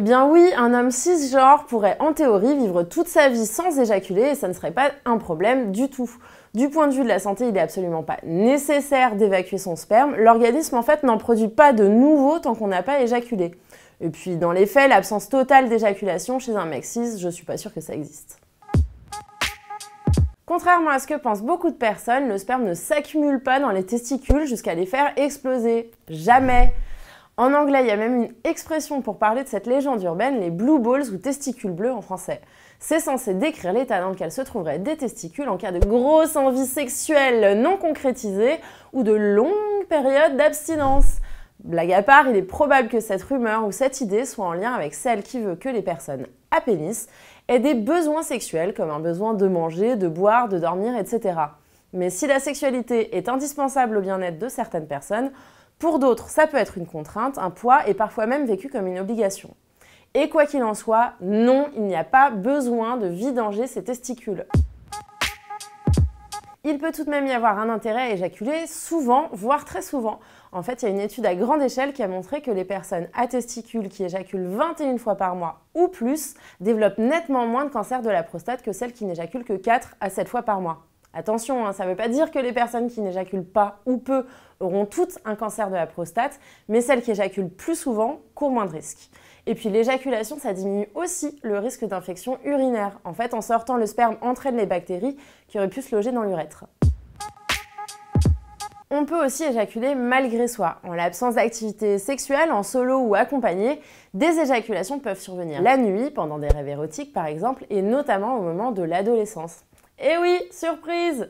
Eh bien oui, un homme cisgenre pourrait en théorie vivre toute sa vie sans éjaculer et ça ne serait pas un problème du tout. Du point de vue de la santé, il n'est absolument pas nécessaire d'évacuer son sperme. L'organisme en fait n'en produit pas de nouveau tant qu'on n'a pas éjaculé. Et puis dans les faits, l'absence totale d'éjaculation chez un mec cis, je suis pas sûre que ça existe. Contrairement à ce que pensent beaucoup de personnes, le sperme ne s'accumule pas dans les testicules jusqu'à les faire exploser. Jamais en anglais, il y a même une expression pour parler de cette légende urbaine, les blue balls ou testicules bleus en français. C'est censé décrire l'état dans lequel se trouveraient des testicules en cas de grosse envie sexuelle non concrétisée ou de longue période d'abstinence. Blague à part, il est probable que cette rumeur ou cette idée soit en lien avec celle qui veut que les personnes à pénis aient des besoins sexuels comme un besoin de manger, de boire, de dormir, etc. Mais si la sexualité est indispensable au bien-être de certaines personnes, pour d'autres, ça peut être une contrainte, un poids et parfois même vécu comme une obligation. Et quoi qu'il en soit, non, il n'y a pas besoin de vidanger ses testicules. Il peut tout de même y avoir un intérêt à éjaculer souvent, voire très souvent. En fait, il y a une étude à grande échelle qui a montré que les personnes à testicules qui éjaculent 21 fois par mois ou plus développent nettement moins de cancer de la prostate que celles qui n'éjaculent que 4 à 7 fois par mois. Attention, hein, ça ne veut pas dire que les personnes qui n'éjaculent pas ou peu auront toutes un cancer de la prostate, mais celles qui éjaculent plus souvent courent moins de risques. Et puis l'éjaculation, ça diminue aussi le risque d'infection urinaire. En fait, en sortant, le sperme entraîne les bactéries qui auraient pu se loger dans l'urètre. On peut aussi éjaculer malgré soi. En l'absence d'activité sexuelle, en solo ou accompagnée, des éjaculations peuvent survenir la nuit, pendant des rêves érotiques par exemple, et notamment au moment de l'adolescence. Eh oui, surprise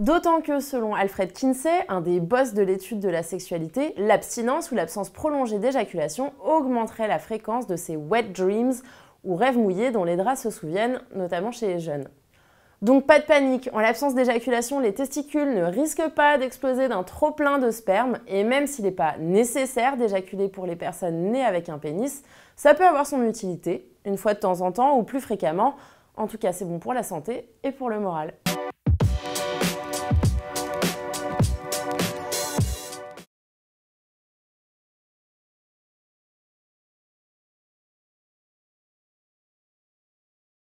D'autant que, selon Alfred Kinsey, un des boss de l'étude de la sexualité, l'abstinence ou l'absence prolongée d'éjaculation augmenterait la fréquence de ces wet dreams ou rêves mouillés dont les draps se souviennent, notamment chez les jeunes. Donc pas de panique, en l'absence d'éjaculation, les testicules ne risquent pas d'exploser d'un trop plein de sperme, et même s'il n'est pas nécessaire d'éjaculer pour les personnes nées avec un pénis, ça peut avoir son utilité, une fois de temps en temps ou plus fréquemment, en tout cas, c'est bon pour la santé et pour le moral.